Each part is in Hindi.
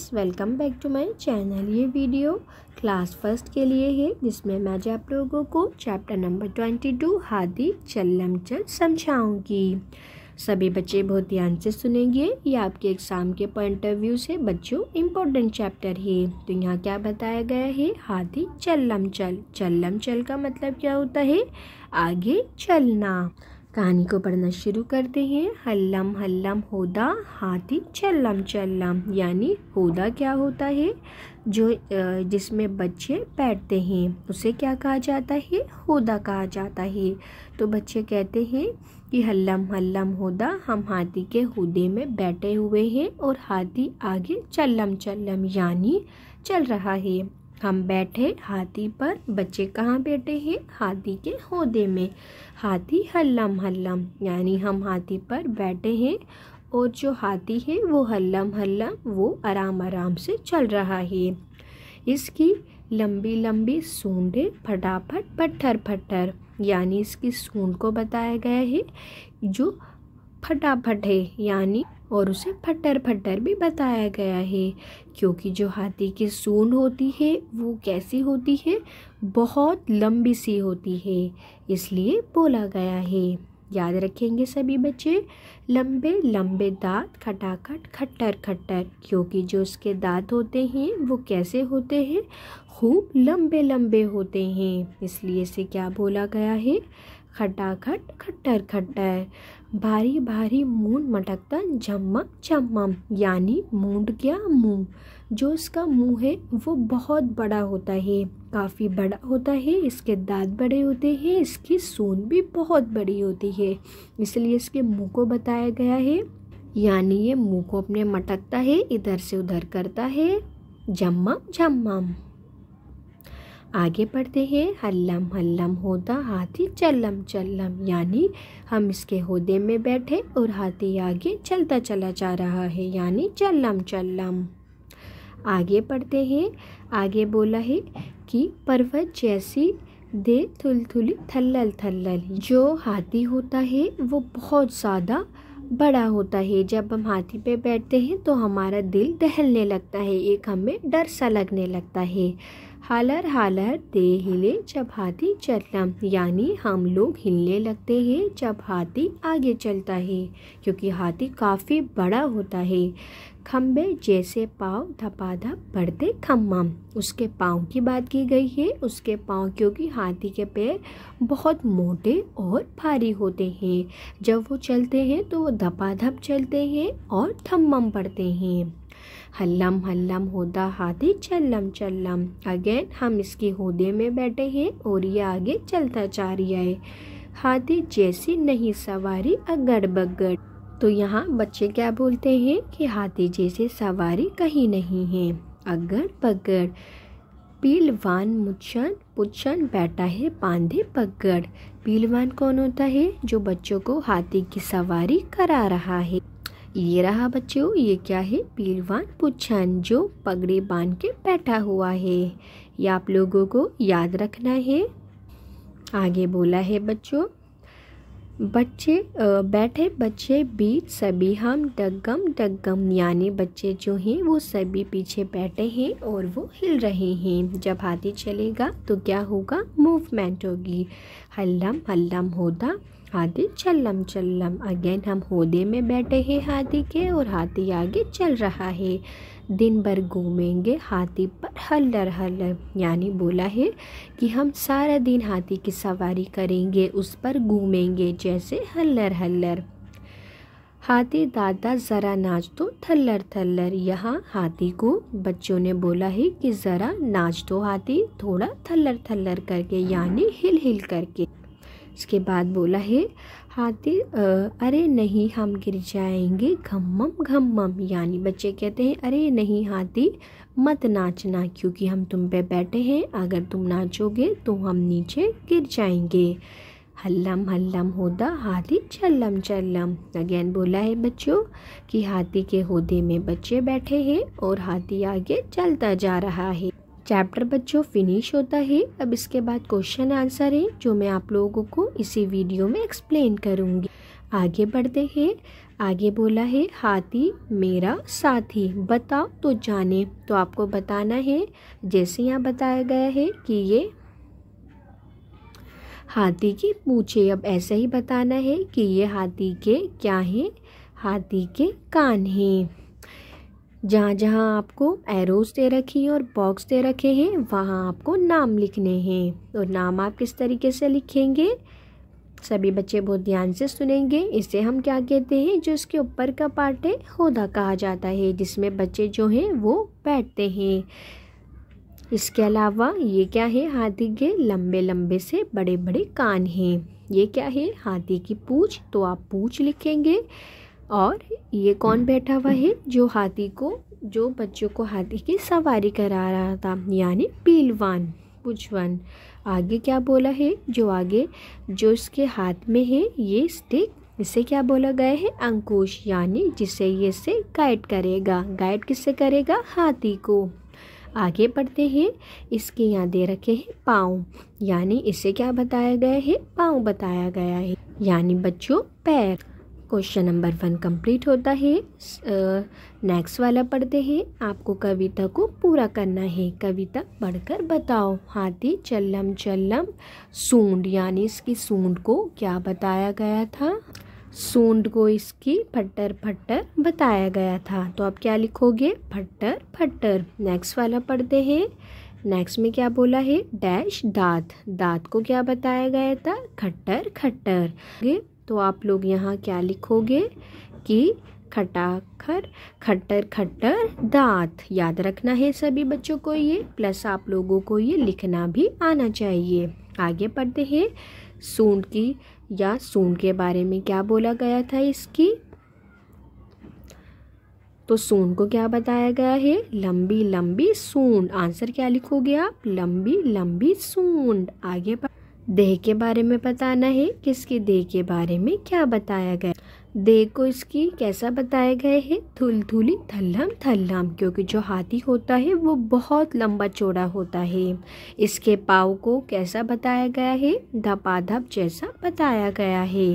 friends welcome back to my channel ये वीडियो क्लास फर्स्ट के लिए है जिसमें मैं आप लोगों को चैप्टर नंबर ट्वेंटी टू हादी चल्लम चल समझाऊंगी सभी बच्चे बहुत ध्यान से सुनेंगे ये आपके एग्ज़ाम के पॉइंट ऑफ व्यू से बच्चों इम्पोर्टेंट चैप्टर है तो यहाँ क्या बताया गया है हाथी चल्लम चल चल्लम चल का मतलब क्या होता है आगे चलना कहानी को पढ़ना शुरू करते हैं हल्लम हल्लम होदा हाथी चल्लम चल्लम यानी होदा क्या होता है जो जिसमें बच्चे बैठते हैं उसे क्या कहा जाता है होदा कहा जाता है तो बच्चे कहते हैं कि हल्लम हल्लम होदा हम हाथी के होदे में बैठे हुए हैं और हाथी आगे चल्लम चल्लम यानी चल रहा है हम बैठे हाथी पर बच्चे कहाँ बैठे हैं हाथी के होदे में हाथी हल्लम हल्लम यानी हम हाथी पर बैठे हैं और जो हाथी है वो हल्लम हल्लम वो आराम आराम से चल रहा है इसकी लंबी लंबी सूंडें फटाफट पत्थर पत्थर यानी इसकी सूंड को बताया गया है जो फटाफट है यानी और उसे फटर फटर भी बताया गया है क्योंकि जो हाथी की सूंड होती है वो कैसी होती है बहुत लंबी सी होती है इसलिए बोला गया है याद रखेंगे सभी बच्चे लंबे लंबे दांत खटाखट खट्टर खट्टर क्योंकि जो उसके दांत होते हैं वो कैसे होते हैं खूब लंबे लंबे होते हैं इसलिए इसे क्या बोला गया है खटाखट खट्टर खट्टर भारी भारी मून मटकता झमक झमम यानी मूड क्या मुंह जो इसका मुंह है वो बहुत बड़ा होता है काफ़ी बड़ा होता है इसके दांत बड़े होते हैं इसकी सून भी बहुत बड़ी होती है इसलिए इसके मुंह को बताया गया है यानी ये मुंह को अपने मटकता है इधर से उधर करता है झमक झमम आगे बढ़ते हैं हल्लम हल्लम होता हाथी चल्लम चल्लम यानी हम इसके होदे में बैठे और हाथी आगे चलता चला जा रहा है यानी चल्लम चल्लम आगे बढ़ते हैं आगे बोला है कि पर्वत जैसी दे थुलथुली थल्लल थल्लल जो हाथी होता है वो बहुत ज़्यादा बड़ा होता है जब हम हाथी पे बैठते हैं तो हमारा दिल दहलने लगता है एक हमें डर सा लगने लगता है हालर हालर दे हिले जब हाथी चलम यानी हम लोग हिलने लगते हैं जब हाथी आगे चलता है क्योंकि हाथी काफ़ी बड़ा होता है खम्बे जैसे पाँव धपा धप बढ़ते खम्मा उसके पाँव की बात की गई है उसके पाँव क्योंकि हाथी के पैर बहुत मोटे और भारी होते हैं जब वो चलते हैं तो वो धप चलते हैं और थम्मम पड़ते हैं हल्लम हल्लम होदा हादे चल्लम चल्लम अगेन हम इसके होदे में बैठे हैं और ये आगे चलता जा रहा है हादे जैसी नहीं सवारी अगड़ बगड़ तो यहाँ बच्चे क्या बोलते हैं कि हाथी जैसे सवारी कहीं नहीं है अगड़ पगड़ पीलवान मुच्छन पुच्छन बैठा है बांधे पगड़ पीलवान कौन होता है जो बच्चों को हाथी की सवारी करा रहा है ये रहा बच्चों ये क्या है पीलवान पुच्छन जो पगड़ी बांध के बैठा हुआ है ये आप लोगों को याद रखना है आगे बोला है बच्चों बच्चे बैठे बच्चे बीच सभी हम डगम डगम यानी बच्चे जो हैं वो सभी पीछे बैठे हैं और वो हिल रहे हैं जब हाथी चलेगा तो क्या होगा मूवमेंट होगी हल्लम हल्लम होता हाथी चल्लम चल्लम अगेन हम होदे में बैठे हैं हाथी के और हाथी आगे चल रहा है दिन भर घूमेंगे हाथी पर हल्लर हल्लर यानी बोला है कि हम सारा दिन हाथी की सवारी करेंगे उस पर घूमेंगे जैसे हल्लर हल्लर हाथी दादा ज़रा नाच दो तो थल्लर थल्लर यहाँ हाथी को बच्चों ने बोला है कि ज़रा नाच दो तो हाथी थोड़ा थल्लर थल्लर करके यानी हिल हिल करके उसके बाद बोला है हाथी अरे नहीं हम गिर जाएंगे घम्मम घम्मम यानी बच्चे कहते हैं अरे नहीं हाथी मत नाचना क्योंकि हम तुम पे बैठे हैं अगर तुम नाचोगे तो हम नीचे गिर जाएंगे हल्लम हल्लम होदा हाथी चल्लम चल्लम अगेन बोला है बच्चों कि हाथी के होदे में बच्चे बैठे हैं और हाथी आगे चलता जा रहा है चैप्टर बच्चों फिनिश होता है अब इसके बाद क्वेश्चन आंसर है जो मैं आप लोगों को इसी वीडियो में एक्सप्लेन करूँगी आगे बढ़ते हैं आगे बोला है हाथी मेरा साथी बताओ तो जाने तो आपको बताना है जैसे यहाँ बताया गया है कि ये हाथी की पूछे अब ऐसा ही बताना है कि ये हाथी के क्या है हाथी के कान हैं जहाँ जहाँ आपको एरोज दे रखी हैं और बॉक्स दे रखे हैं वहाँ आपको नाम लिखने हैं और तो नाम आप किस तरीके से लिखेंगे सभी बच्चे बहुत ध्यान से सुनेंगे इसे हम क्या कहते हैं जो इसके ऊपर का पार्ट है होदा कहा जाता है जिसमें बच्चे जो हैं वो बैठते हैं इसके अलावा ये क्या है हाथी के लंबे लंबे से बड़े बड़े कान हैं ये क्या है हाथी की पूछ तो आप पूछ लिखेंगे और ये कौन बैठा हुआ है जो हाथी को जो बच्चों को हाथी की सवारी करा रहा था यानी पीलवान पुछवन आगे क्या बोला है जो आगे जो इसके हाथ में है ये स्टिक इसे क्या बोला गया है अंकुश यानी जिसे ये से गाइड करेगा गाइड किससे करेगा हाथी को आगे पढ़ते हैं इसके यहाँ दे रखे हैं पाँव यानी इसे क्या बताया गया है पाँव बताया गया है यानी बच्चों पैर क्वेश्चन नंबर वन कंप्लीट होता है नेक्स्ट वाला पढ़ते हैं आपको कविता को पूरा करना है कविता पढ़कर बताओ हाथी चल्लम चल्लम सूंड यानी इसकी सूंड को क्या बताया गया था सूंड को इसकी फट्टर फट्टर बताया गया था तो आप क्या लिखोगे फट्टर फट्टर नेक्स्ट वाला पढ़ते हैं नेक्स्ट में क्या बोला है डैश दांत दांत को क्या बताया गया था खट्टर खट्टर तो आप लोग यहाँ क्या लिखोगे कि खटाखर खट्टर खट्टर दांत याद रखना है सभी बच्चों को ये प्लस आप लोगों को ये लिखना भी आना चाहिए आगे पढ़ते हैं सूंड की या सूंड के बारे में क्या बोला गया था इसकी तो सूंड को क्या बताया गया है लंबी लंबी सूंड आंसर क्या लिखोगे आप लंबी लंबी सूंड आगे देह के बारे में बताना है इसके देह के बारे में क्या बताया गया देह को इसकी कैसा बताया गया है थुलथुली थल्लम थल्लम क्योंकि जो हाथी होता है वो बहुत लंबा चौड़ा होता है इसके पाव को कैसा बताया गया है धपाधप जैसा बताया गया है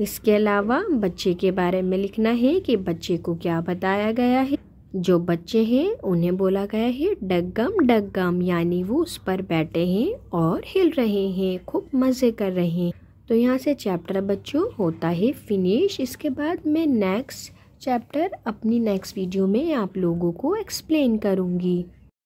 इसके अलावा बच्चे के बारे में लिखना है कि बच्चे को क्या बताया गया है जो बच्चे हैं उन्हें बोला गया है डगम डगम यानी वो उस पर बैठे हैं और हिल रहे हैं खूब मज़े कर रहे हैं तो यहाँ से चैप्टर बच्चों होता है फिनिश इसके बाद मैं नेक्स्ट चैप्टर अपनी नेक्स्ट वीडियो में आप लोगों को एक्सप्लेन करूँगी